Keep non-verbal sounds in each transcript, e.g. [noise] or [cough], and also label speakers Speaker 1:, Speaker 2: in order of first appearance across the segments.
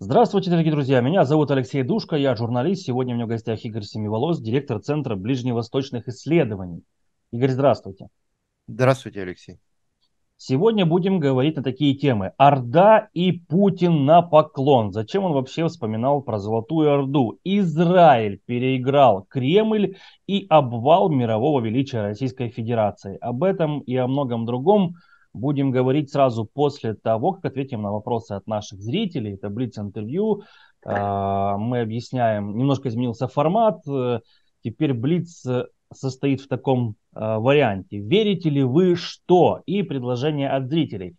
Speaker 1: Здравствуйте, дорогие друзья. Меня зовут Алексей Душко, я журналист. Сегодня у меня в гостях Игорь Семиволос, директор Центра ближневосточных исследований. Игорь, здравствуйте. Здравствуйте, Алексей. Сегодня будем говорить на такие темы. Орда и Путин на поклон. Зачем он вообще вспоминал про Золотую Орду? Израиль переиграл Кремль и обвал мирового величия Российской Федерации. Об этом и о многом другом будем говорить сразу после того, как ответим на вопросы от наших зрителей. Это блиц-интервью. А, мы объясняем, немножко изменился формат. Теперь блиц э, состоит в таком э, варианте. Верите ли вы что? И предложение от зрителей.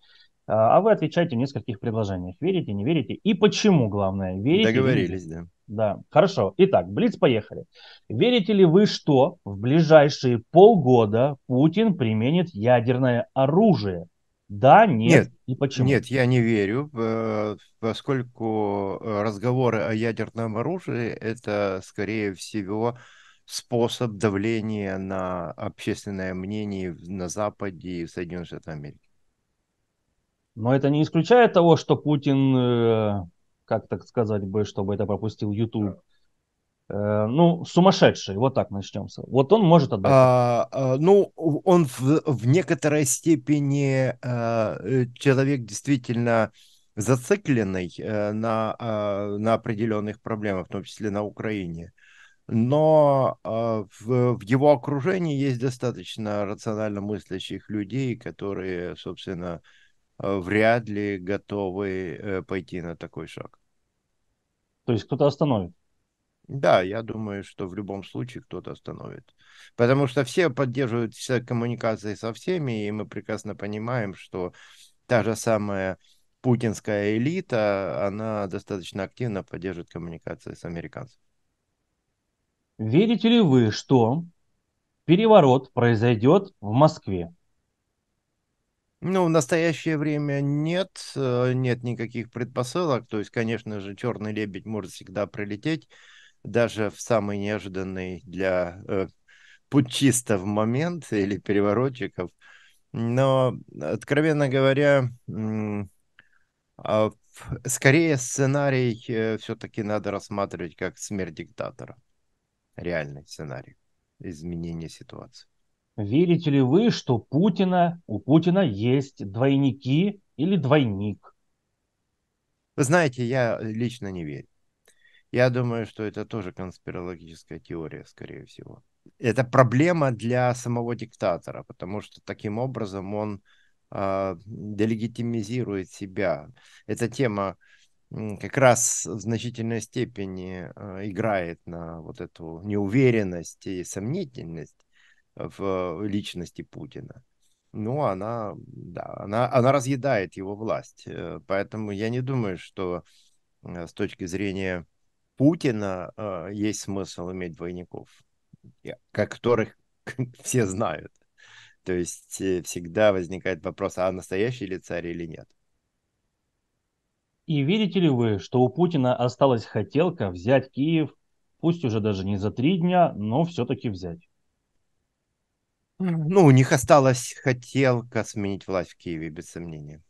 Speaker 1: А, а вы отвечаете в нескольких предложениях. Верите, не верите и почему, главное. Верите, Договорились, да. Да, хорошо. Итак, Блиц, поехали. Верите ли вы, что в ближайшие полгода Путин применит ядерное оружие? Да, нет, нет и почему? Нет,
Speaker 2: я не верю, э, поскольку э, разговоры о ядерном оружии это, скорее всего, способ давления на общественное мнение на Западе и в Соединенных Штатах Америки.
Speaker 1: Но это не исключает того, что Путин э, как так сказать бы, чтобы это пропустил YouTube. Э, ну, сумасшедший, вот так начнемся. Вот он может отдать. А,
Speaker 2: а, ну, он в, в некоторой степени а, человек действительно зацикленный а, на, а, на определенных проблемах, в том числе на Украине. Но а, в, в его окружении есть достаточно рационально мыслящих людей, которые, собственно, вряд ли готовы пойти на такой шаг.
Speaker 1: То есть кто-то остановит.
Speaker 2: Да, я думаю, что в любом случае кто-то остановит. Потому что все поддерживают все коммуникации со всеми, и мы прекрасно понимаем, что та же самая путинская элита, она достаточно активно поддерживает коммуникации с американцами.
Speaker 1: Верите ли вы, что переворот произойдет в Москве? Ну, в настоящее время нет, э, нет никаких предпосылок.
Speaker 2: То есть, конечно же, черный лебедь может всегда прилететь, даже в самый неожиданный для э, путчистов момент или переворотчиков. Но, откровенно говоря, а скорее сценарий э, все-таки надо рассматривать как смерть диктатора. Реальный
Speaker 1: сценарий изменения ситуации. Верите ли вы, что Путина, у Путина есть двойники или двойник? Вы
Speaker 2: знаете, я лично не верю. Я думаю, что это тоже конспирологическая теория, скорее всего. Это проблема для самого диктатора, потому что таким образом он э, делегитимизирует себя. Эта тема как раз в значительной степени а, играет на вот эту неуверенность и сомнительность в э, личности Путина. Ну, она, да, она, она разъедает его власть. Э, поэтому я не думаю, что э, с точки зрения Путина есть смысл иметь двойников, которых [laughs] все знают. То есть всегда возникает вопрос, а настоящий ли царь или нет.
Speaker 1: И видите ли вы, что у Путина осталась хотелка взять Киев, пусть уже даже не за три дня, но все-таки взять? Ну, у них осталась хотелка
Speaker 2: сменить власть в Киеве, без сомнения.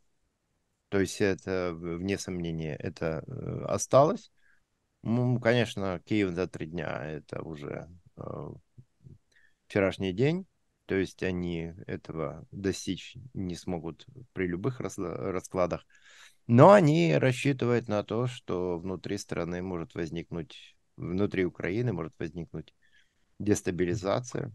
Speaker 2: То есть это, вне сомнения, это э, осталось. Ну, конечно, Киев за три дня это уже э, вчерашний день. То есть они этого достичь не смогут при любых раскладах. Но они рассчитывают на то, что внутри страны может возникнуть, внутри Украины может возникнуть дестабилизация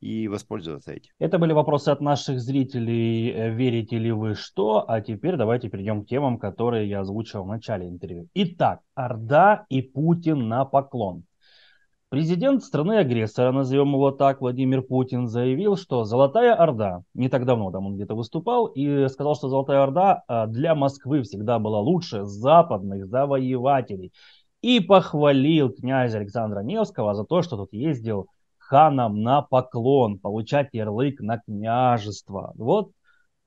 Speaker 2: и воспользоваться этим.
Speaker 1: Это были вопросы от наших зрителей. Э, Верите ли вы что? А теперь давайте перейдем к темам, которые я озвучил в начале интервью. Итак, Орда и Путин на поклон. Президент страны-агрессора, назовем его так, Владимир Путин, заявил, что Золотая Орда, не так давно там он где-то выступал, и сказал, что Золотая Орда э, для Москвы всегда была лучше западных завоевателей. И похвалил князя Александра Невского за то, что тут ездил ханам на поклон, получать ярлык на княжество. Вот,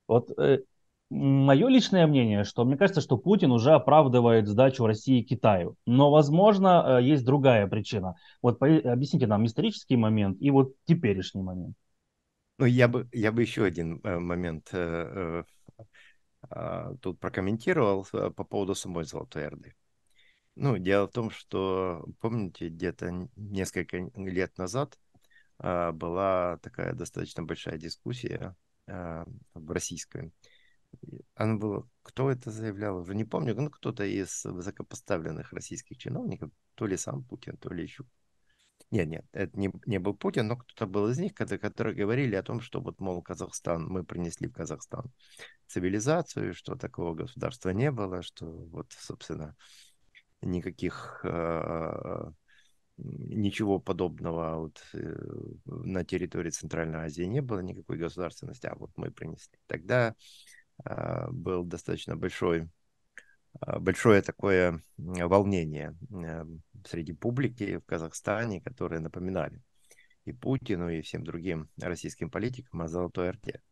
Speaker 1: вот э, мое личное мнение, что мне кажется, что Путин уже оправдывает сдачу России Китаю. Но, возможно, э, есть другая причина. Вот по, объясните нам исторический момент и вот теперешний момент. Ну, я бы, я бы еще один
Speaker 2: э, момент э, э, а, тут прокомментировал э, по поводу самой Золотой Орды. Ну, дело в том, что, помните, где-то несколько лет назад а, была такая достаточно большая дискуссия а, в российской. Она была, кто это заявлял, уже не помню, но ну, кто-то из высокопоставленных российских чиновников, то ли сам Путин, то ли еще. Нет, нет, это не, не был Путин, но кто-то был из них, которые говорили о том, что вот, мол, Казахстан, мы принесли в Казахстан цивилизацию, что такого государства не было, что вот, собственно, никаких а, ничего подобного вот, э, на территории Центральной Азии не было, никакой государственности, а вот мы принесли. Тогда а, был достаточно большой а, большое такое волнение э, среди публики в Казахстане, которые напоминали и Путину, и всем другим российским политикам о золотой орде,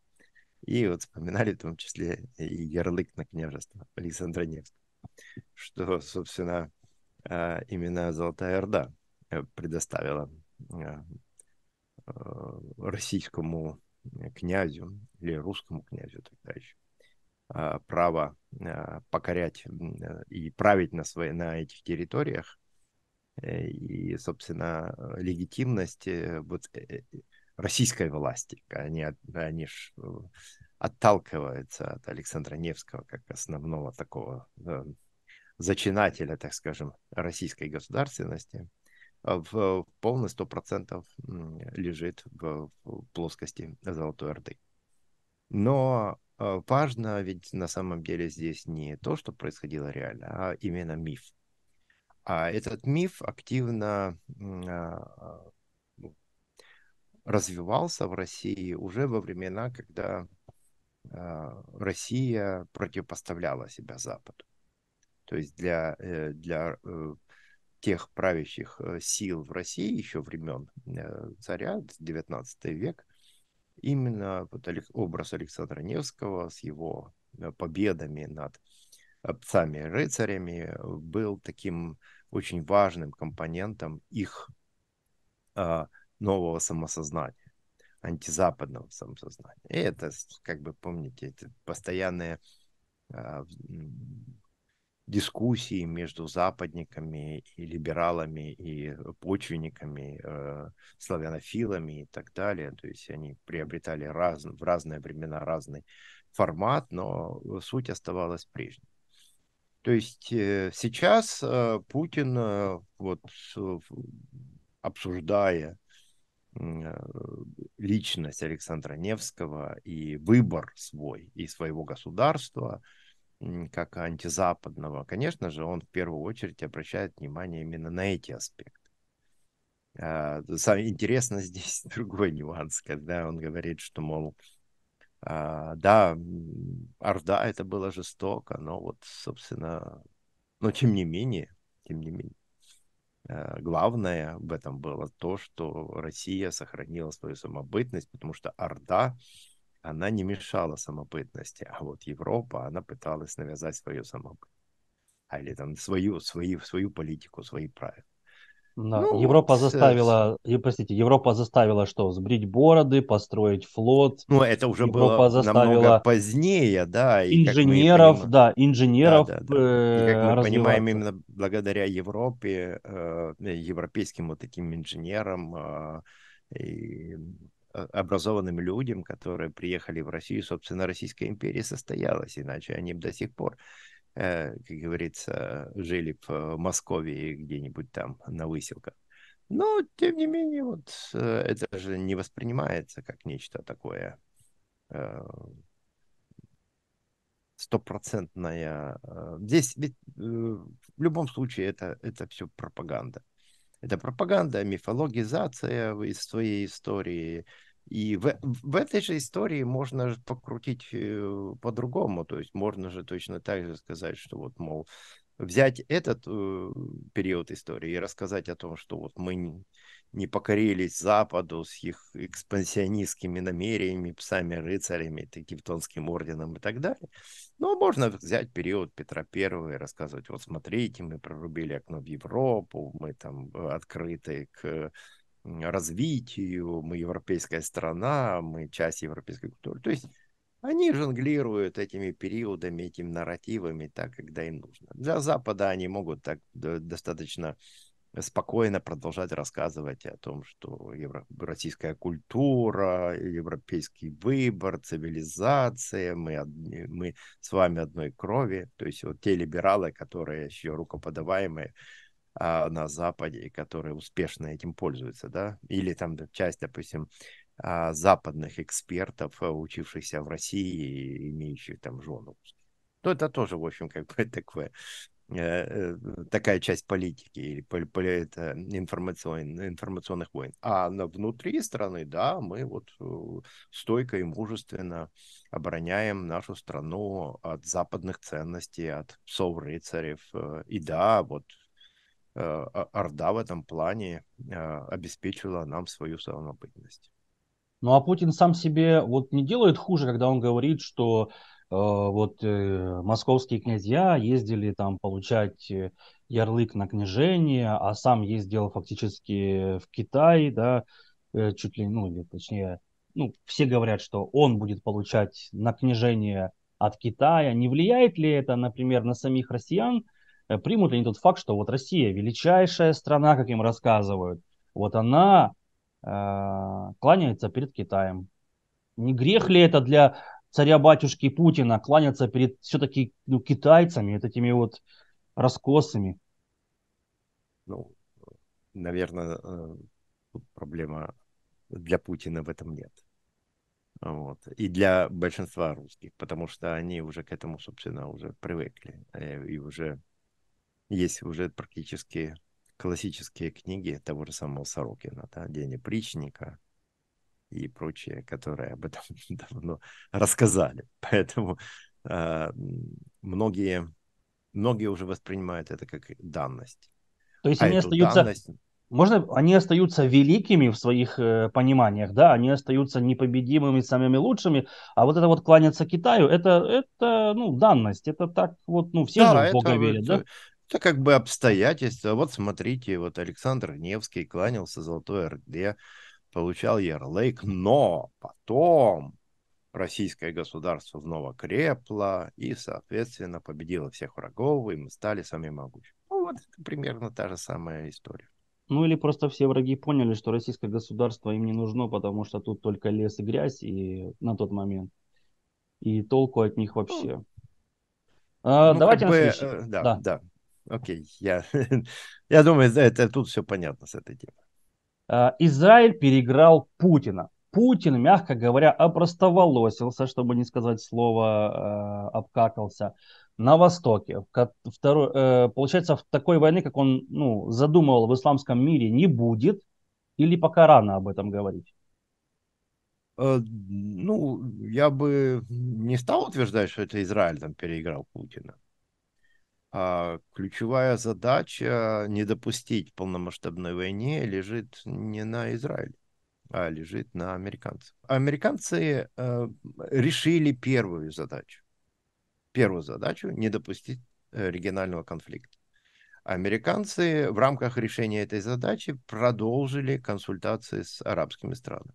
Speaker 2: И вот вспоминали в том числе и ярлык на княжество Александра Невского, что, собственно, а, именно Золотая Орда Э, предоставила э, э, российскому князю или русскому князю тогда еще право покорять и править на, свои, на этих территориях. И, собственно, легитимность вот российской власти. А они, они ж отталкиваются от Александра Невского как основного такого зачинателя, так скажем, российской государственности в полный процентов лежит в плоскости Золотой Орды. Но э, важно ведь на самом деле здесь не то, что происходило реально, а именно миф. А этот миф активно а, ну, развивался в России уже во времена, когда э, Россия противопоставляла себя Западу. То есть для, э, для тех правящих э, сил в России еще времен э, царя, 19 век, именно вот образ Александра Невского с его э, победами над псами рыцарями был таким очень важным компонентом их нового самосознания антизападного самосознания. И это, как бы помните, это постоянное дискуссии между западниками и либералами и почвенниками, э, славянофилами и так далее. То есть они приобретали раз, в разные времена разный формат, но э, суть оставалась прежней. То есть э, сейчас э, Путин, э, вот, э, обсуждая личность Александра Невского и выбор свой и своего государства, э, как антизападного, конечно же, он в первую очередь обращает внимание именно на эти аспекты. А, Самое интересно [laughs] здесь другой нюанс, когда он говорит, что, мол, а, да, Орда это было жестоко, но вот, собственно, но тем не менее, тем не менее, а, главное в этом было то, что Россия сохранила свою самобытность, потому что Орда она не мешала самобытности, а вот Европа, она пыталась навязать свою самобытность. А, или там свою, свою, свою политику, свои правила. Да. Ну, Европа вот, э, заставила,
Speaker 1: с... простите, Европа заставила что? Сбрить бороды, построить флот. Ну, это уже Европа было заставила намного позднее, да. И инженеров, понимаем, да, инженеров. Да, да, да. Э, и как мы понимаем, именно
Speaker 2: благодаря Европе, э, европейским вот таким инженерам э, и а, образованным людям, которые приехали в Россию, собственно, Российская империя состоялась, иначе они бы до сих пор, э, как говорится, жили э, в Москве где-нибудь там на выселках. Но, тем не менее, вот э, это же не воспринимается как нечто такое стопроцентная. Здесь ведь в любом случае это, это все пропаганда. Это пропаганда, мифологизация из своей истории, и в, в этой же истории можно покрутить э, по-другому. То есть можно же точно так же сказать, что вот, мол, взять этот э, период истории и рассказать о том, что вот мы не, не покорились Западу с их экспансионистскими намерениями, псами-рыцарями, Тевтонским орденом и так далее. Но ну, а можно взять период Петра Первого и рассказывать, вот смотрите, мы прорубили окно в Европу, мы там э, открыты к развитию, мы европейская страна, мы часть европейской культуры. То есть они жонглируют этими периодами, этими нарративами так, когда им нужно. Для Запада они могут так достаточно спокойно продолжать рассказывать о том, что евро... российская культура, европейский выбор, цивилизация, мы, одни, мы с вами одной крови. То есть вот те либералы, которые еще рукоподаваемые, а, на Западе, которые успешно этим пользуются, да, или там часть, допустим, а, западных экспертов, э, учившихся в России, имеющих там жену. ну это тоже, в общем, как бы [laughs] такое э, э, такая часть политики или это информационных, информационных войн. А на внутри страны, да, мы вот стойко и мужественно обороняем нашу страну от западных ценностей, от сов-рыцарев. И да, вот Э, а, орда в этом плане а, обеспечила нам свою самобытность.
Speaker 1: Ну а Путин сам себе вот не делает хуже, когда он говорит, что э, вот э, московские князья ездили там получать э, ярлык на княжение, а сам ездил фактически в Китай, да, э, чуть ли, ну или точнее, ну все говорят, что он будет получать на княжение от Китая. Не влияет ли это, например, на самих россиян, Э, примут ли они тот факт, что вот Россия величайшая страна, как им рассказывают, вот она э, кланяется перед Китаем. Не грех ли это для царя-батюшки Путина кланяться перед все-таки ну, китайцами, вот этими вот раскосами?
Speaker 2: Ну, наверное, э, проблема для Путина в этом нет. Вот. И для большинства русских, потому что они уже к этому, собственно, уже привыкли э, и уже есть уже практически классические книги того же самого Сорокина, да, «День опричника», и прочие, которые об этом [laughs] давно рассказали. [laughs] Поэтому э, многие, многие уже воспринимают это как данность.
Speaker 1: То есть а они остаются... Данность... Можно, они остаются великими в своих э, пониманиях, да, они остаются непобедимыми, самыми лучшими, а вот это вот кланяться Китаю, это, это ну, данность, это так вот, ну, все да, же в Бога верят, да? Э,
Speaker 2: это как бы обстоятельства. Вот смотрите, вот Александр Невский кланялся Золотой Орде, получал ярлык, но потом российское государство снова крепло и, соответственно, победило всех врагов, и мы стали сами
Speaker 1: могучими. Ну, вот это примерно та же самая история. Ну или просто все враги поняли, что российское государство им не нужно, потому что тут только лес и грязь и на тот момент. И толку от них ну, вообще. Ну,
Speaker 2: а, ну, давайте как бы, э, да, да.
Speaker 1: да окей, я, [laughs] я думаю, это тут все понятно с этой темой. А, Израиль переиграл Путина. Путин, мягко говоря, опростоволосился, чтобы не сказать слово э, обкакался, на Востоке. Второй, э, получается, в такой войны, как он ну, задумывал в исламском мире, не будет? Или пока рано об этом говорить?
Speaker 2: Э, ну, я бы не стал утверждать, что это Израиль там переиграл Путина. А, ключевая задача не допустить полномасштабной войне лежит не на Израиле, а лежит на американцах. Американцы э, решили первую задачу. Первую задачу не допустить э, регионального конфликта. Американцы в рамках решения этой задачи продолжили консультации с арабскими странами.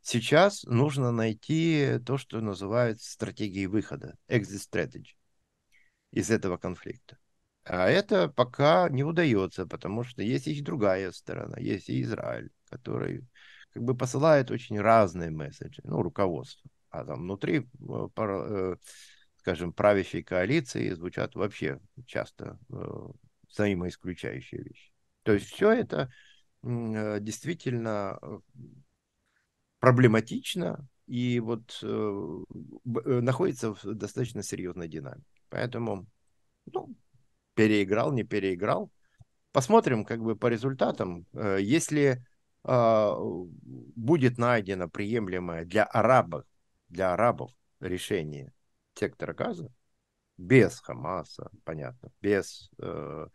Speaker 2: Сейчас нужно найти то, что называют стратегией выхода, exit strategy из этого конфликта. А это пока не удается, потому что есть и другая сторона, есть и Израиль, который как бы посылает очень разные месседжи, ну, руководство. А там внутри, э, э, скажем, правящей коалиции звучат вообще часто э, взаимоисключающие вещи. То есть все это действительно проблематично и вот находится в достаточно серьезной динамике. Поэтому, ну, переиграл, не переиграл. Посмотрим как бы по результатам. Э, если э, будет найдено приемлемое для арабов, для арабов решение сектора газа, без Хамаса, понятно, без э,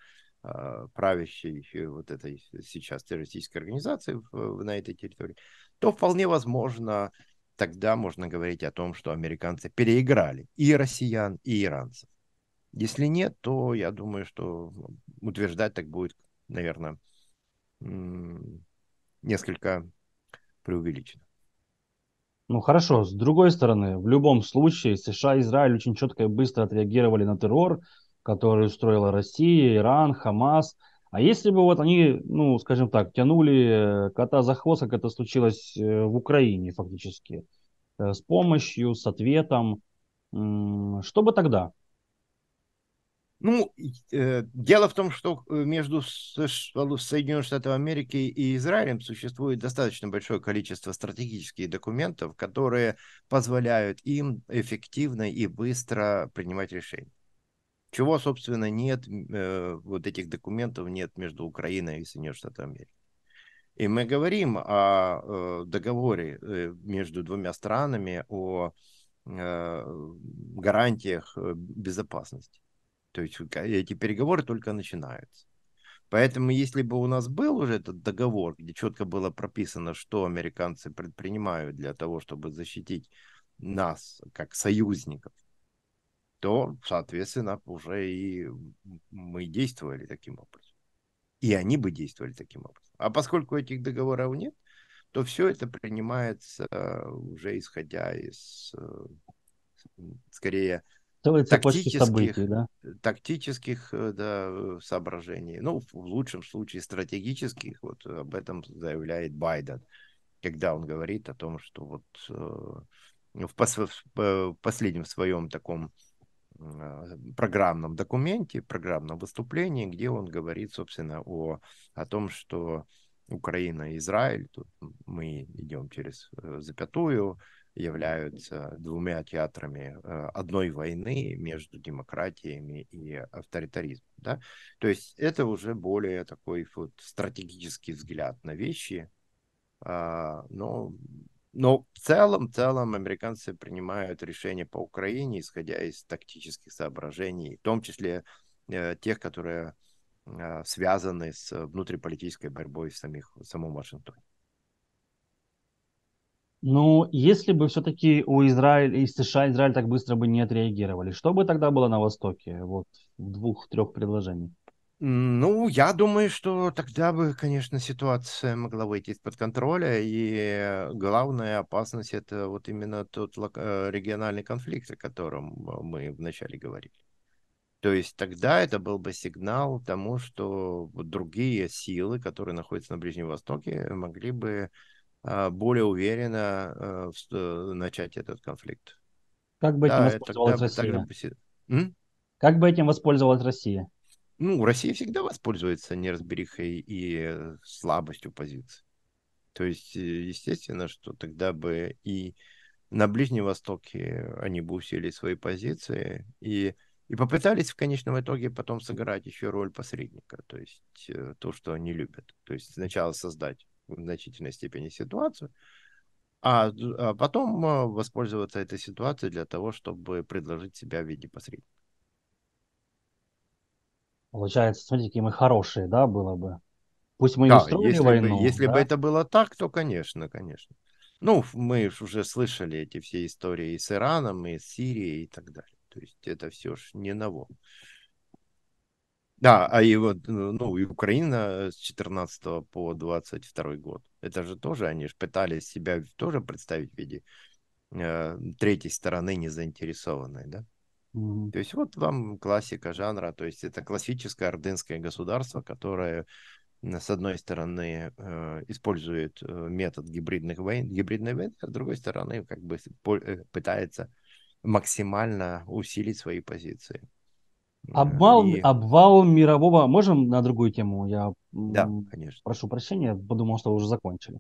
Speaker 2: а, э, правящей вот этой сейчас террористической организации в, в, на этой территории, то вполне возможно тогда можно говорить о том, что американцы переиграли и россиян, и иранцев. Если нет, то я думаю, что ну, утверждать так будет, наверное, несколько преувеличено.
Speaker 1: Ну хорошо, с другой стороны, в любом случае США и Израиль очень четко и быстро отреагировали на террор, который устроила Россия, Иран, Хамас – а если бы вот они, ну, скажем так, тянули э, кота за хвост, как это случилось э, в Украине фактически, э, с помощью, с ответом, что бы тогда? Ну,
Speaker 2: э, дело в том, что между Соединенными Штатами Америки и Израилем существует достаточно большое количество стратегических документов, которые позволяют им эффективно и быстро принимать решения. Чего, собственно, нет, э, вот этих документов нет между Украиной и Соединенными Штатами Америки. И мы говорим о э, договоре э, между двумя странами, о э, гарантиях э, безопасности. То есть эти переговоры только начинаются. Поэтому, если бы у нас был уже этот договор, где четко было прописано, что американцы предпринимают для того, чтобы защитить нас как союзников, то, соответственно, уже и мы действовали таким образом. И они бы действовали таким образом. А поскольку этих договоров нет, то все это принимается э, уже исходя из э, скорее
Speaker 1: тактических, событий, да?
Speaker 2: Э, тактических да, соображений. Ну, в лучшем случае стратегических. Вот об этом заявляет Байден, когда он говорит о том, что вот в последнем своем таком а, программном документе, программном выступлении, где он говорит, собственно, о, о том, что Украина и Израиль, тут мы идем через э, запятую, являются двумя театрами э, одной войны между демократиями и авторитаризмом. Да? То есть это уже более такой вот стратегический взгляд на вещи, а, но но в целом, в целом американцы принимают решения по Украине, исходя из тактических соображений, в том числе э, тех, которые э, связаны с э, внутриполитической борьбой в, самих, в самом Вашингтоне.
Speaker 1: Ну, если бы все-таки у Израиля и США Израиль так быстро бы не отреагировали, что бы тогда было на Востоке? Вот в двух-трех предложениях.
Speaker 2: Ну,
Speaker 1: я думаю, что тогда бы, конечно,
Speaker 2: ситуация могла выйти из-под контроля, и главная опасность это вот именно тот э, региональный конфликт, о котором э, мы вначале говорили. То есть тогда это был бы сигнал тому, что другие силы, которые находятся на Ближнем Востоке, могли бы а, более уверенно э, начать этот конфликт.
Speaker 1: Как бы этим да, воспользовалась тогда, Россия? Тогда... М? Как бы этим воспользовалась Россия?
Speaker 2: Ну, Россия всегда воспользуется неразберихой и э, слабостью позиций. То есть, э, естественно, что тогда бы и на Ближнем Востоке они бы усилили свои позиции и, и попытались в конечном итоге потом сыграть еще роль посредника, то есть э, то, что они любят. То есть сначала создать в значительной степени ситуацию, а, а потом воспользоваться этой ситуацией для того, чтобы предложить себя в виде посредника.
Speaker 1: Получается, смотрите, какие мы хорошие, да, было бы. Пусть мы да, не устроили если войну. Бы, если да? бы это
Speaker 2: было так, то, конечно, конечно. Ну, мы уже слышали эти все истории и с Ираном, и с Сирией, и так далее. То есть это все ж не ново. Да, а и вот, э, ну, и Украина э, с 14 по 22 год. Это же тоже, они же пытались себя тоже представить в виде э, третьей стороны незаинтересованной, да? Mm-hmm. То есть вот вам классика жанра, то есть это классическое ордынское государство, которое с одной стороны э, использует э, метод гибридных войн, гибридной войны, а с другой стороны как бы э, пытается максимально усилить свои позиции.
Speaker 1: Обвал, и... обвал мирового... Можем на другую тему? Я да, конечно. прошу прощения, подумал, что уже закончили.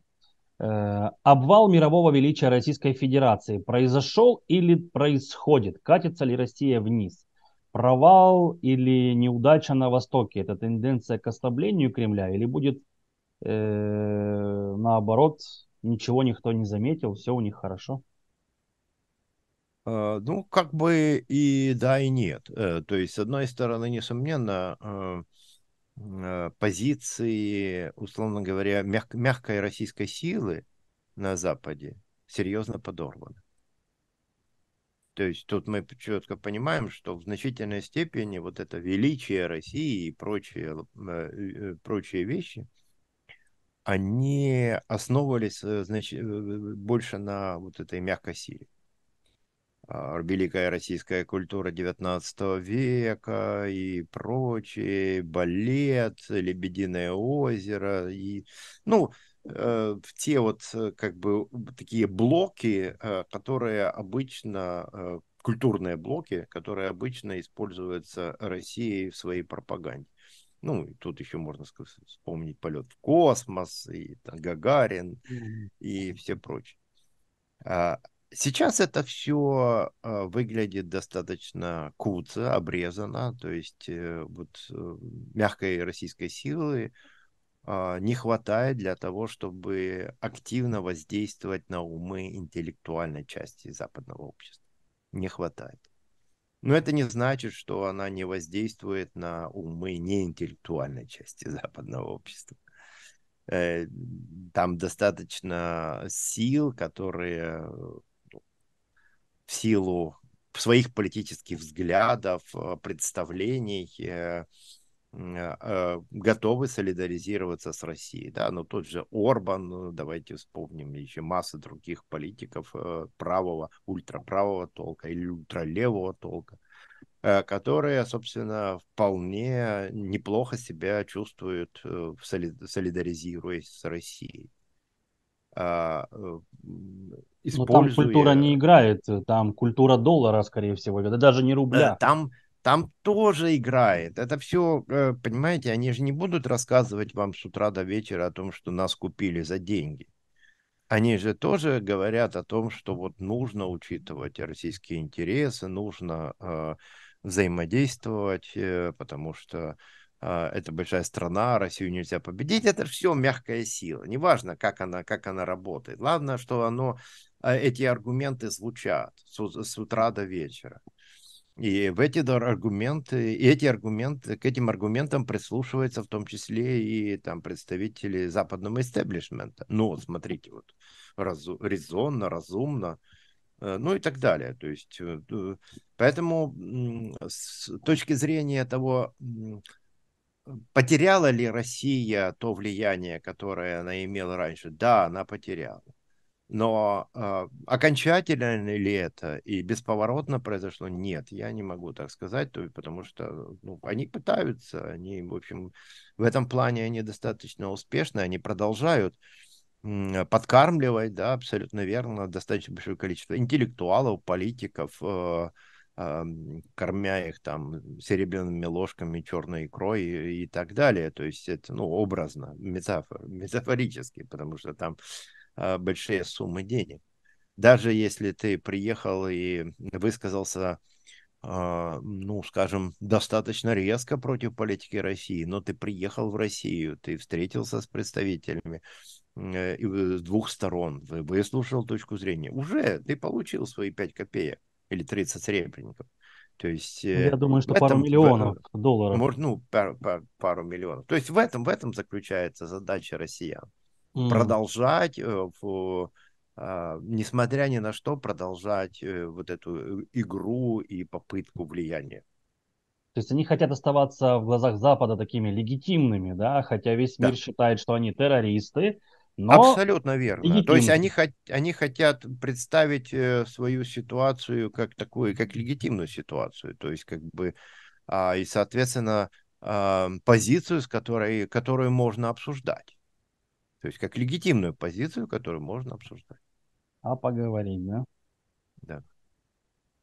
Speaker 1: Э, обвал мирового величия Российской Федерации произошел или происходит? Катится ли Россия вниз? Провал или неудача на Востоке? Это тенденция к ослаблению Кремля или будет э, наоборот ничего никто не заметил, все у них хорошо?
Speaker 2: Э, ну, как бы и да, и нет. Э, то есть, с одной стороны, несомненно, Э, позиции, условно говоря, мяг, мягкой российской силы на Западе серьезно подорваны. То есть тут мы четко понимаем, что в значительной степени вот это величие России и прочие, э, э, прочие вещи, они основывались значит, больше на вот этой мягкой силе. А, великая российская культура XIX века и прочее, балет, Лебединое озеро и, ну, э, в те вот э, как бы такие блоки, э, которые обычно культурные блоки, которые обычно используются Россией в своей пропаганде. Ну, тут еще можно сказать, вспомнить полет в космос, и там, Гагарин, и все прочее. А, Сейчас это все э, выглядит достаточно куца, обрезано, то есть э, вот э, мягкой российской силы а, не хватает для того, чтобы активно воздействовать на умы интеллектуальной части западного общества. Не хватает. Но это не значит, что она не воздействует на умы неинтеллектуальной части западного общества. Там достаточно сил, которые в силу своих политических взглядов, э, представлений, э, э, готовы солидаризироваться с Россией. Да? Но тот же Орбан, ну, давайте вспомним еще масса других политиков правого, ультраправого толка или ультралевого толка, которые, собственно, вполне неплохо себя чувствуют, солидаризируясь с Россией.
Speaker 1: А, но ну, там культура не играет, там культура доллара, скорее всего, это даже не рубля. Да, там, там тоже играет. Это
Speaker 2: все, э, понимаете, они же не будут рассказывать вам с утра до вечера о том, что нас купили за деньги. Они же тоже говорят о том, что вот нужно учитывать российские интересы, нужно э, взаимодействовать, э, потому что а, это большая страна, Россию нельзя победить. Это все мягкая сила. Неважно, как она, как она работает. Главное, что оно, а, эти аргументы звучат с, с утра до вечера. И в эти аргументы, и эти аргументы, к этим аргументам прислушиваются в том числе и там представители западного истеблишмента. Ну, смотрите, вот разу, резонно, разумно, э, ну и так далее. То есть, э, поэтому с точки зрения того, потеряла ли Россия то влияние, которое она имела раньше? Да, она потеряла. Но э, окончательно ли это и бесповоротно произошло? Нет, я не могу так сказать, потому что ну, они пытаются, они, в общем, в этом плане они достаточно успешны, они продолжают подкармливать, да, абсолютно верно, достаточно большое количество интеллектуалов, политиков, э, кормя их там серебряными ложками, черной икрой и, и так далее. То есть это, ну, образно, метафор, [laughs] метафорически, потому что там а, большие суммы денег. Даже если ты приехал и высказался а, ну, скажем, достаточно резко против политики России, но ты приехал в Россию, ты встретился с представителями э, и э, с двух сторон, выслушал точку зрения, уже ты получил свои пять копеек или 30 серебряников. То есть, ну, э, Я думаю, что этом, пару миллионов этом, долларов. Может, ну, пар, пар, пару миллионов. То есть в этом, в этом заключается задача россиян. Mm. Продолжать, э, в, а, несмотря ни на что, продолжать э, вот эту игру и попытку влияния.
Speaker 1: То есть они хотят оставаться в глазах Запада такими легитимными, да, хотя весь да. мир считает, что они террористы, но Абсолютно верно. Легитимно. То есть они, хот... они хотят представить э, свою ситуацию
Speaker 2: как такую, как легитимную ситуацию. То есть как бы а, и, соответственно, а, позицию, с которой, которую можно обсуждать. То есть как легитимную позицию, которую можно обсуждать.
Speaker 1: А поговорить, да? Да.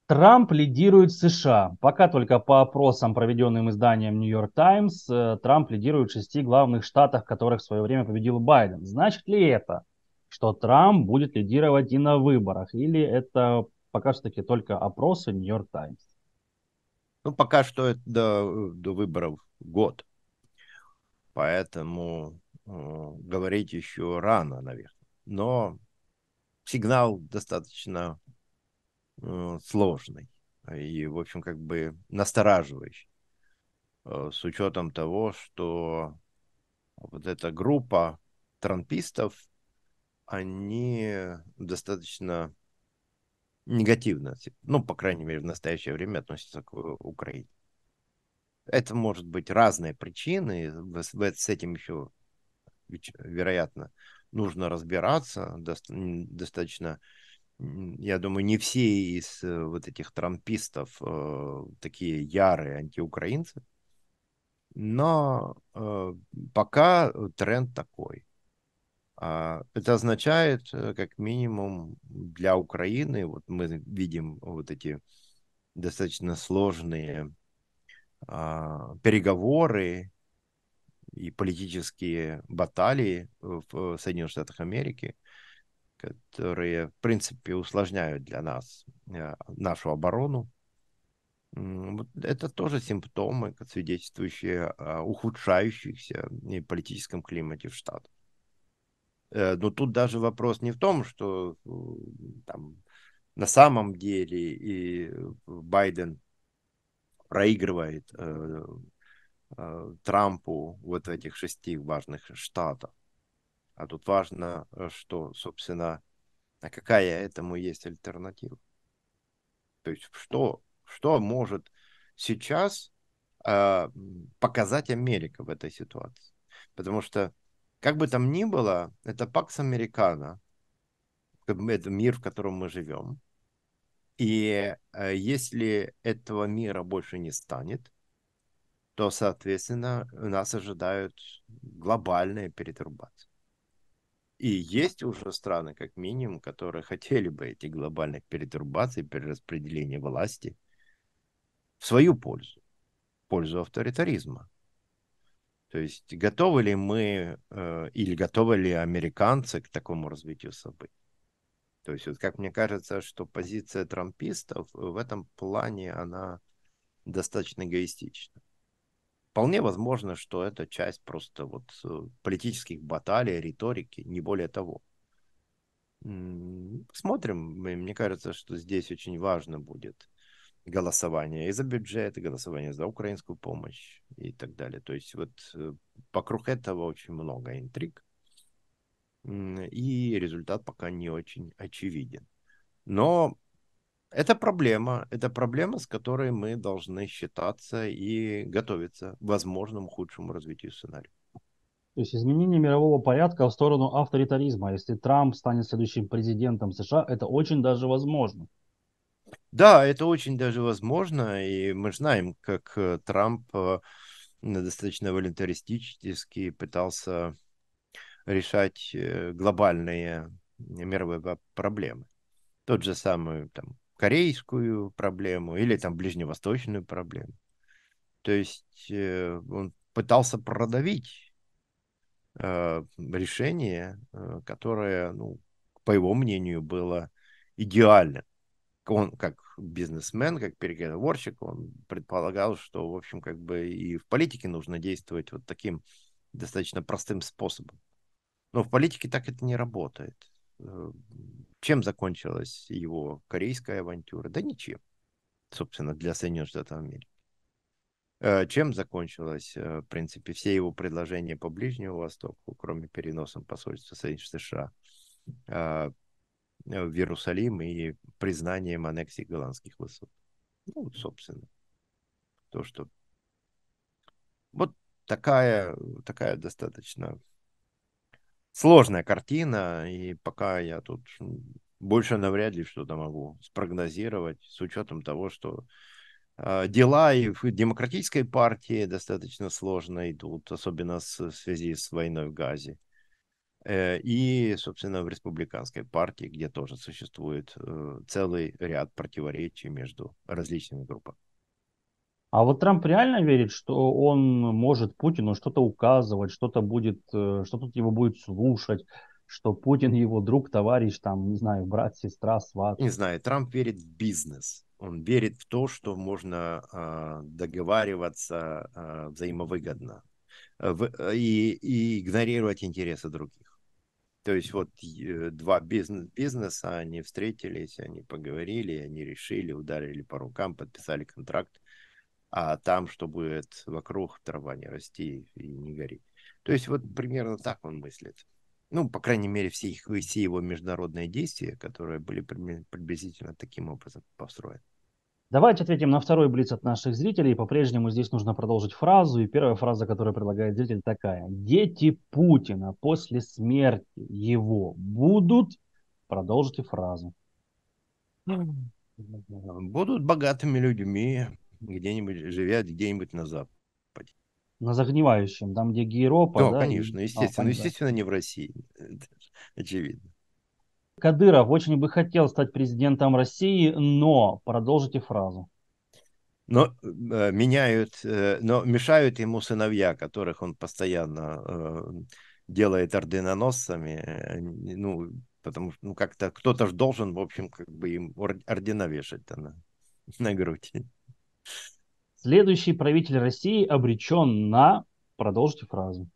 Speaker 1: Трамп лидирует США. Пока только по опросам, проведенным изданием New York Times, э, Трамп лидирует в шести главных штатах, которых в свое время победил Байден. Значит ли это, что Трамп будет лидировать и на выборах? Или это пока что таки только опросы New York Times? Ну, пока что
Speaker 2: это до, до выборов год. Поэтому э, говорить еще рано, наверное. Но сигнал достаточно Э, сложный и, в общем, как бы настораживающий, э, с учетом того, что вот эта группа трампистов, они достаточно негативно, ну, по крайней мере, в настоящее время относятся к э, Украине. Это может быть разные причины, с этим еще, вероятно, нужно разбираться достаточно я думаю, не все из э, вот этих трампистов э, такие ярые антиукраинцы, но э, пока э, тренд такой. А это означает, э, как минимум, для Украины, вот мы видим вот эти достаточно сложные э, переговоры и политические баталии в Соединенных Штатах Америки – которые, в принципе, усложняют для нас э, нашу оборону. Это тоже симптомы, свидетельствующие о ухудшающихся политическом климате в Штатах. Э, но тут даже вопрос не в том, что э, там, на самом деле и Байден проигрывает э, э, Трампу вот в этих шести важных штатах. А тут важно, э, что, собственно, а какая этому есть альтернатива? То есть что, что может сейчас э, показать Америка в этой ситуации? Потому что, как бы там ни было, это пакс Американо, это мир, в котором мы живем. И э, если этого мира больше не станет, то, соответственно, нас ожидают глобальные перетрубации. И есть уже страны, как минимум, которые хотели бы эти глобальных перетурбаций, перераспределения власти в свою пользу, в пользу авторитаризма. То есть готовы ли мы э, или готовы ли американцы к такому развитию событий? То есть, вот как мне кажется, что позиция трампистов в этом плане, она достаточно эгоистична. Вполне возможно, что это часть просто вот э, политических баталий, риторики, не более того. Смотрим. Мне кажется, что здесь очень важно будет голосование и за бюджет, и голосование за украинскую помощь и так далее. То есть вот э, вокруг этого очень много интриг, и результат пока не очень очевиден. Но это проблема. Это проблема, с которой мы должны считаться и готовиться к возможному худшему развитию сценария.
Speaker 1: То есть изменение мирового порядка в сторону авторитаризма. Если Трамп станет следующим президентом США, это очень даже возможно.
Speaker 2: Да, это очень даже возможно, и мы знаем, как э, Трамп э, достаточно волонтаристически пытался решать э, глобальные мировые проблемы. Тот же самый там, корейскую проблему или там ближневосточную проблему. То есть э, он пытался продавить э, решение, э, которое, ну, по его мнению, было идеально. Он как бизнесмен, как переговорщик, он предполагал, что, в общем, как бы и в политике нужно действовать вот таким достаточно простым способом. Но в политике так это не работает. Э, чем закончилась его корейская авантюра? Да ничем, собственно, для Соединенных Штатов Америки. Э, чем закончилось, э, в принципе, все его предложения по Ближнему Востоку, кроме переноса посольства Соединенных США э, в Иерусалим и признанием аннексии голландских высот? Ну, собственно, то, что... Вот такая, такая достаточно сложная картина, и пока я тут больше навряд ли что-то могу спрогнозировать с учетом того, что э, дела и в демократической партии достаточно сложно идут, особенно с, в связи с войной в Газе. Э, и, собственно, в республиканской партии, где тоже существует э, целый ряд противоречий между различными группами.
Speaker 1: А вот Трамп реально верит, что он может Путину что-то указывать, что-то будет, э, что тут его будет слушать, что Путин его друг, товарищ, там, не знаю, брат, сестра, сват. Не
Speaker 2: знаю, Трамп верит в
Speaker 1: бизнес.
Speaker 2: Он верит в то, что можно а, а, э, договариваться э, взаимовыгодно в, и, и игнорировать интересы других. То есть вот э, два бизнес, бизнеса, они встретились, они поговорили, они решили, ударили по рукам, подписали контракт а там, чтобы вокруг трава не расти и не гореть. То есть вот примерно так он мыслит. Ну, по крайней мере, все, их, все его международные действия, которые были приблизительно таким образом построены.
Speaker 1: Давайте ответим на второй блиц от наших зрителей. По-прежнему здесь нужно продолжить фразу. И первая фраза, которую предлагает зритель, такая. Дети Путина после смерти его будут... Продолжите фразу. Будут
Speaker 2: богатыми людьми, где-нибудь, живя где-нибудь на Западе.
Speaker 1: На загнивающем, там, где Гейропа. Да, да конечно, и... А, естественно. А, естественно,
Speaker 2: не в России. очевидно.
Speaker 1: Кадыров очень бы хотел стать президентом России, но продолжите фразу.
Speaker 2: Но э, меняют, э, но мешают ему сыновья, которых он постоянно э, делает орденоносцами. Э, ну, потому что ну, как-то кто-то же должен, в общем, как бы им ордена вешать на,
Speaker 1: на грудь. Следующий правитель России обречен на... Продолжите фразу.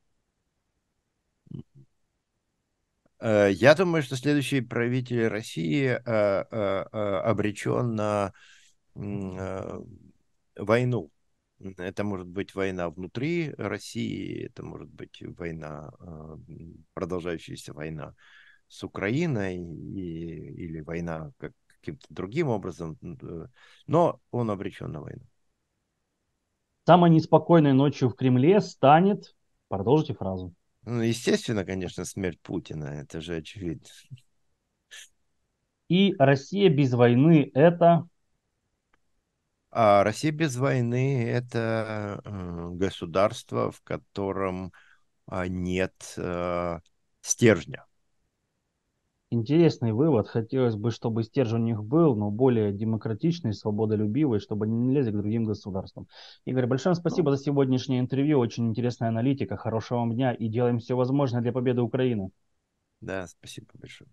Speaker 1: Э,
Speaker 2: я думаю, что следующий правитель России э, э, обречен на войну. Это может быть война внутри России, это может быть война, продолжающаяся война с Украиной и, или война, как каким-то другим образом, э,
Speaker 1: но он обречен на войну. Самой неспокойной ночью в Кремле станет... Продолжите фразу. Ну, естественно, конечно, смерть Путина, это же очевидно. И Россия без войны это...
Speaker 2: А Россия без войны это э, государство, в котором а, нет э, стержня.
Speaker 1: Интересный вывод. Хотелось бы, чтобы стержень у них был, но более демократичный, свободолюбивый, чтобы они не лезли к другим государствам. Игорь, большое спасибо ну. за сегодняшнее интервью. Очень интересная аналитика. Хорошего вам дня и делаем все возможное для победы Украины. Да, спасибо большое.